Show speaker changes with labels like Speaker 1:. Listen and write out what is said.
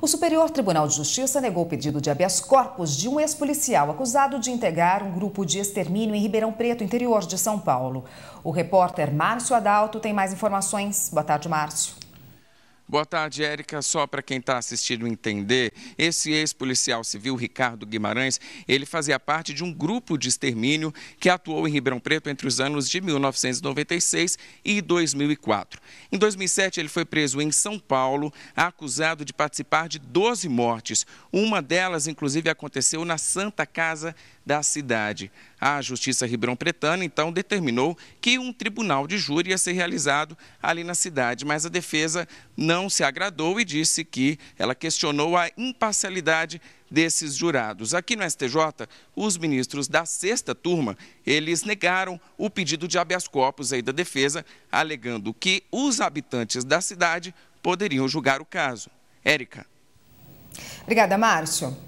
Speaker 1: O Superior Tribunal de Justiça negou o pedido de habeas corpus de um ex-policial acusado de integrar um grupo de extermínio em Ribeirão Preto, interior de São Paulo. O repórter Márcio Adalto tem mais informações. Boa tarde, Márcio.
Speaker 2: Boa tarde, Érica. Só para quem está assistindo entender, esse ex-policial civil, Ricardo Guimarães, ele fazia parte de um grupo de extermínio que atuou em Ribeirão Preto entre os anos de 1996 e 2004. Em 2007, ele foi preso em São Paulo, acusado de participar de 12 mortes. Uma delas, inclusive, aconteceu na Santa Casa da cidade. A Justiça Ribeirão Pretana, então, determinou que um tribunal de júri ia ser realizado ali na cidade, mas a defesa não não se agradou e disse que ela questionou a imparcialidade desses jurados. Aqui no STJ, os ministros da sexta turma, eles negaram o pedido de habeas corpus aí da defesa, alegando que os habitantes da cidade poderiam julgar o caso. Érica.
Speaker 3: Obrigada, Márcio.